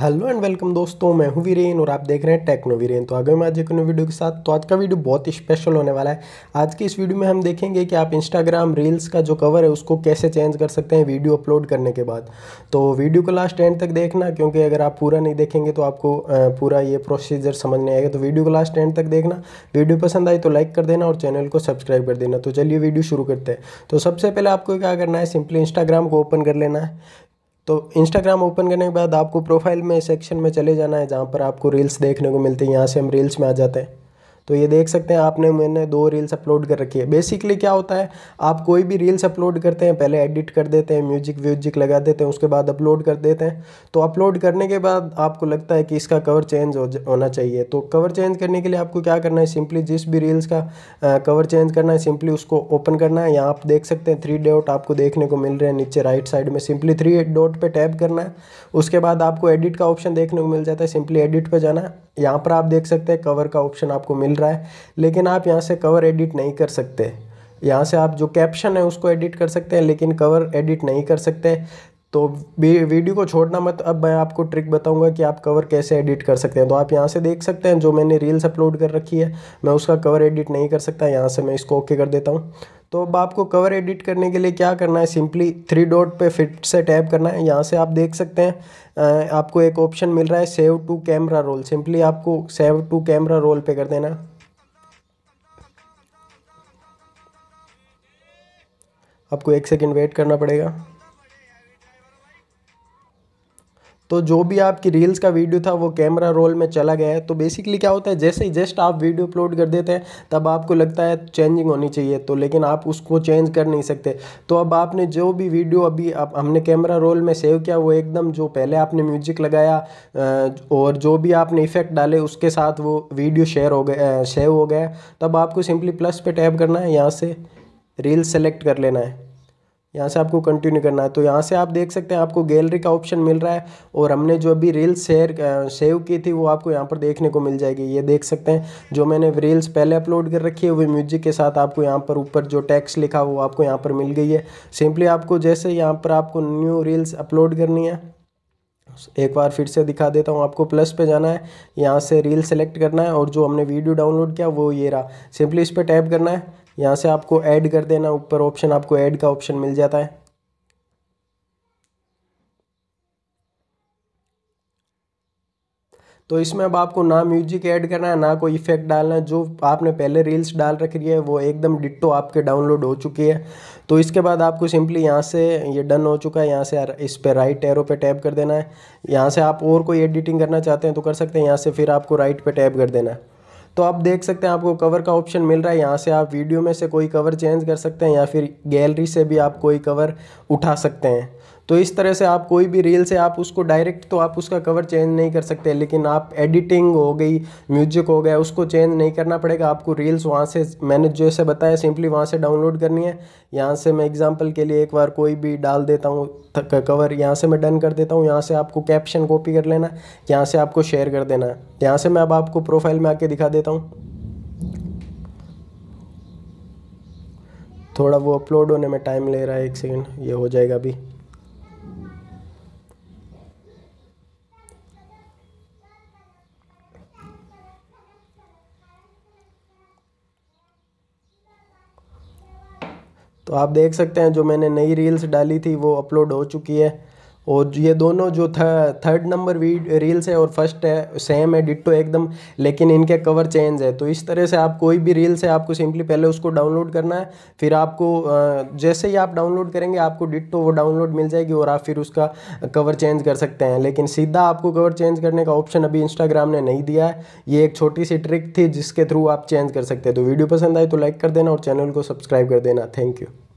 hello and welcome दोस्तों मैं हूं वीरेन और आप देख रहे हैं टेक्नो वीरेन तो आगे मैं आज एक नई वीडियो के साथ तो आज का वीडियो बहुत ही स्पेशल होने वाला है आज की इस वीडियो में हम देखेंगे कि आप इंस्टाग्राम रील्स का जो कवर है उसको कैसे चेंज कर सकते हैं वीडियो अपलोड करने के बाद तो वीडियो को लास्ट एंड तक देखना क्योंकि अगर आप पूरा नहीं देखेंगे तो आपको पूरा ये प्रोसीजर समझ नहीं आएगा तो वीडियो को लास्ट एंड तक देखना वीडियो पसंद आई तो लाइक कर देना और चैनल को सब्सक्राइब कर देना तो चलिए वीडियो शुरू करते हैं तो सबसे पहले आपको क्या करना है सिंपली इंस्टाग्राम को ओपन कर लेना है तो इंस्टाग्राम ओपन करने के बाद आपको प्रोफाइल में सेक्शन में चले जाना है जहाँ पर आपको रील्स देखने को मिलते हैं यहाँ से हम रील्स में आ जाते हैं तो ये देख सकते हैं आपने मैंने दो रील्स अपलोड कर रखी है बेसिकली क्या होता है आप कोई भी रील्स अपलोड करते हैं पहले एडिट कर देते हैं म्यूजिक व्यूजिक लगा देते हैं उसके बाद अपलोड कर देते हैं तो अपलोड करने के बाद आपको लगता है कि इसका कवर चेंज हो होना चाहिए तो कवर चेंज करने के लिए आपको क्या करना है सिंपली जिस भी रील्स का आ, कवर चेंज करना है सिंपली उसको ओपन करना है यहाँ आप देख सकते हैं थ्री डॉट आपको देखने को मिल रहे हैं नीचे राइट साइड में सिंपली थ्री डॉट पर टैप करना है उसके बाद आपको एडिट का ऑप्शन देखने को मिल जाता है सिंपली एडिट पर जाना है यहाँ पर आप देख सकते हैं कवर का ऑप्शन आपको मिल मिल रहा है लेकिन आप यहाँ से कवर एडिट नहीं कर सकते यहाँ से आप जो कैप्शन है उसको एडिट कर सकते हैं लेकिन कवर एडिट नहीं कर सकते तो वीडियो को छोड़ना मत अब मैं आपको ट्रिक बताऊंगा कि आप कवर कैसे एडिट कर सकते हैं तो आप यहाँ से देख सकते हैं जो मैंने रील्स अपलोड कर रखी है मैं उसका कवर एडिट नहीं कर सकता यहाँ से मैं इसको ओके कर देता हूँ तो अब आपको कवर एडिट करने के लिए क्या करना है सिंपली थ्री डॉट पे फिट से टैप करना है यहाँ से आप देख सकते हैं आपको एक ऑप्शन मिल रहा है save to camera roll simply आपको सेव टू कैमरा रोल पे कर देना आपको एक सेकेंड वेट करना पड़ेगा तो जो भी आपकी रील्स का वीडियो था वो कैमरा रोल में चला गया है तो बेसिकली क्या होता है जैसे ही जस्ट आप वीडियो अपलोड कर देते हैं तब आपको लगता है चेंजिंग होनी चाहिए तो लेकिन आप उसको चेंज कर नहीं सकते तो अब आपने जो भी वीडियो अभी आप हमने कैमरा रोल में सेव किया वो एकदम जो पहले आपने म्यूजिक लगाया और जो भी आपने इफेक्ट डाले उसके साथ वो वीडियो शेयर हो गया सेव हो गया तब आपको सिंपली प्लस पे टैप करना है यहाँ से रील सेलेक्ट कर लेना है यहाँ से आपको कंटिन्यू करना है तो यहाँ से आप देख सकते हैं आपको गैलरी का ऑप्शन मिल रहा है और हमने जो अभी रील्स शेयर सेव की थी वो आपको यहाँ पर देखने को मिल जाएगी ये देख सकते हैं जो मैंने रील्स पहले अपलोड कर रखी है वो म्यूजिक के साथ आपको यहाँ पर ऊपर जो टैक्स लिखा वो आपको यहाँ पर मिल गई है सिंपली आपको जैसे यहाँ पर आपको न्यू रील्स अपलोड करनी है एक बार फिर से दिखा देता हूँ आपको प्लस पे जाना है यहाँ से रील सेलेक्ट करना है और जो हमने वीडियो डाउनलोड किया वो ये रहा सिंपली इस पर टैप करना है यहाँ से आपको ऐड कर देना ऊपर ऑप्शन आपको ऐड का ऑप्शन मिल जाता है तो इसमें अब आपको ना म्यूजिक ऐड करना है ना कोई इफेक्ट डालना है जो आपने पहले रील्स डाल रखी है वो एकदम डिट्टो आपके डाउनलोड हो चुकी है तो इसके बाद आपको सिंपली यहाँ से ये डन हो चुका है यहाँ से इस पर राइट एरो पे टैप कर देना है यहाँ से आप और कोई एडिटिंग करना चाहते हैं तो कर सकते हैं यहाँ से फिर आपको राइट पर टैप कर देना है तो आप देख सकते हैं आपको कवर का ऑप्शन मिल रहा है यहाँ से आप वीडियो में से कोई कवर चेंज कर सकते हैं या फिर गैलरी से भी आप कोई कवर उठा सकते हैं तो इस तरह से आप कोई भी रील से आप उसको डायरेक्ट तो आप उसका कवर चेंज नहीं कर सकते लेकिन आप एडिटिंग हो गई म्यूजिक हो गया उसको चेंज नहीं करना पड़ेगा आपको रील्स वहाँ से मैंने जैसे बताया सिंपली वहाँ से डाउनलोड करनी है यहाँ से मैं एग्जाम्पल के लिए एक बार कोई भी डाल देता हूँ कवर यहाँ से मैं डन कर देता हूँ यहाँ से आपको कैप्शन कॉपी कर लेना यहाँ से आपको शेयर कर देना है यहाँ से मैं अब आपको प्रोफाइल में आके दिखा देता हूँ थोड़ा वो अपलोड होने में टाइम ले रहा है एक सेकेंड ये हो जाएगा अभी तो आप देख सकते हैं जो मैंने नई रील्स डाली थी वो अपलोड हो चुकी है और ये दोनों जो थर्ड नंबर रील्स है और फर्स्ट है सेम है डिट्टो तो एकदम लेकिन इनके कवर चेंज है तो इस तरह से आप कोई भी रील्स है आपको सिंपली पहले उसको डाउनलोड करना है फिर आपको जैसे ही आप डाउनलोड करेंगे आपको डिट्टो तो वो डाउनलोड मिल जाएगी और आप फिर उसका कवर चेंज कर सकते हैं लेकिन सीधा आपको कवर चेंज करने का ऑप्शन अभी इंस्टाग्राम ने नहीं दिया है ये एक छोटी सी ट्रिक थी जिसके थ्रू आप चेंज कर सकते हैं तो वीडियो पसंद आए तो लाइक कर देना और चैनल को सब्सक्राइब कर देना थैंक यू